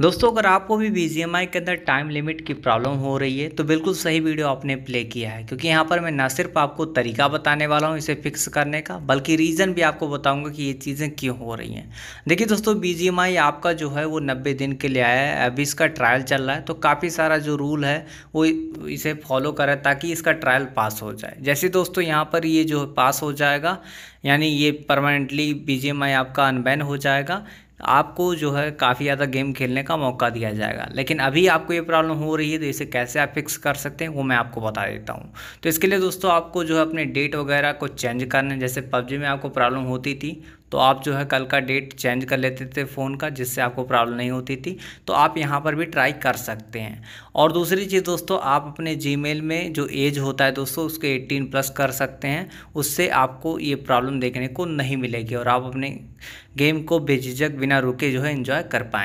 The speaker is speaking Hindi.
दोस्तों अगर आपको भी बी के अंदर टाइम लिमिट की प्रॉब्लम हो रही है तो बिल्कुल सही वीडियो आपने प्ले किया है क्योंकि यहाँ पर मैं ना सिर्फ आपको तरीका बताने वाला हूँ इसे फिक्स करने का बल्कि रीज़न भी आपको बताऊँगा कि ये चीज़ें क्यों हो रही हैं देखिए दोस्तों बी आपका जो है वो नब्बे दिन के लिए आया है अभी इसका ट्रायल चल रहा है तो काफ़ी सारा जो रूल है वो इसे फॉलो करें ताकि इसका ट्रायल पास हो जाए जैसे दोस्तों यहाँ पर ये जो पास हो जाएगा यानी ये परमानेंटली बी आपका अनबैन हो जाएगा आपको जो है काफ़ी ज़्यादा गेम खेलने का मौका दिया जाएगा लेकिन अभी आपको ये प्रॉब्लम हो रही है तो इसे कैसे आप फिक्स कर सकते हैं वो मैं आपको बता देता हूँ तो इसके लिए दोस्तों आपको जो है अपने डेट वगैरह को चेंज करने जैसे पबजी में आपको प्रॉब्लम होती थी तो आप जो है कल का डेट चेंज कर लेते थे फ़ोन का जिससे आपको प्रॉब्लम नहीं होती थी तो आप यहाँ पर भी ट्राई कर सकते हैं और दूसरी चीज़ दोस्तों आप अपने जी में जो एज होता है दोस्तों उसके एट्टीन प्लस कर सकते हैं उससे आपको ये प्रॉब्लम देखने को नहीं मिलेगी और आप अपने गेम को बेझिझक बिना रुके जो है इन्जॉय कर पाएँ